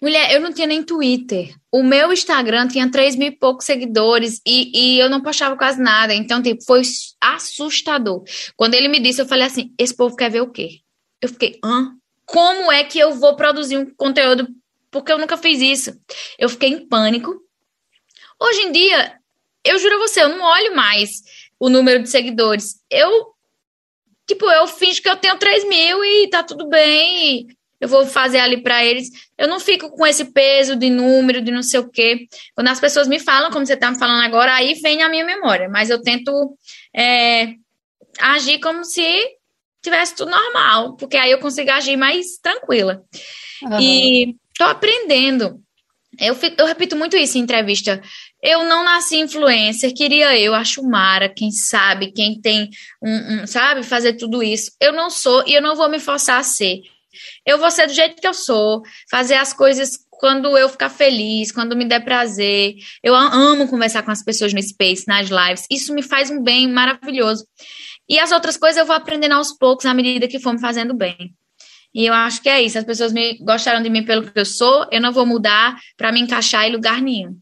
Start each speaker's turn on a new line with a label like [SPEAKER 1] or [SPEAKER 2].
[SPEAKER 1] Mulher, eu não tinha nem Twitter. O meu Instagram tinha 3 mil e poucos seguidores e, e eu não postava quase nada. Então, tipo, foi assustador. Quando ele me disse, eu falei assim: esse povo quer ver o quê? Eu fiquei, hã? Como é que eu vou produzir um conteúdo? Porque eu nunca fiz isso. Eu fiquei em pânico. Hoje em dia, eu juro a você, eu não olho mais o número de seguidores. Eu, tipo, eu finjo que eu tenho 3 mil e tá tudo bem eu vou fazer ali para eles. Eu não fico com esse peso de número, de não sei o quê. Quando as pessoas me falam, como você está me falando agora, aí vem a minha memória. Mas eu tento é, agir como se tivesse tudo normal, porque aí eu consigo agir mais tranquila. Uhum. E estou aprendendo. Eu, fico, eu repito muito isso em entrevista. Eu não nasci influencer, queria eu, acho Mara, quem sabe, quem tem um, um, sabe, fazer tudo isso. Eu não sou e eu não vou me forçar a ser. Eu vou ser do jeito que eu sou, fazer as coisas quando eu ficar feliz, quando me der prazer. Eu amo conversar com as pessoas no Space, nas lives. Isso me faz um bem maravilhoso. E as outras coisas eu vou aprendendo aos poucos, à medida que for me fazendo bem. E eu acho que é isso. As pessoas me gostaram de mim pelo que eu sou, eu não vou mudar para me encaixar em lugar nenhum.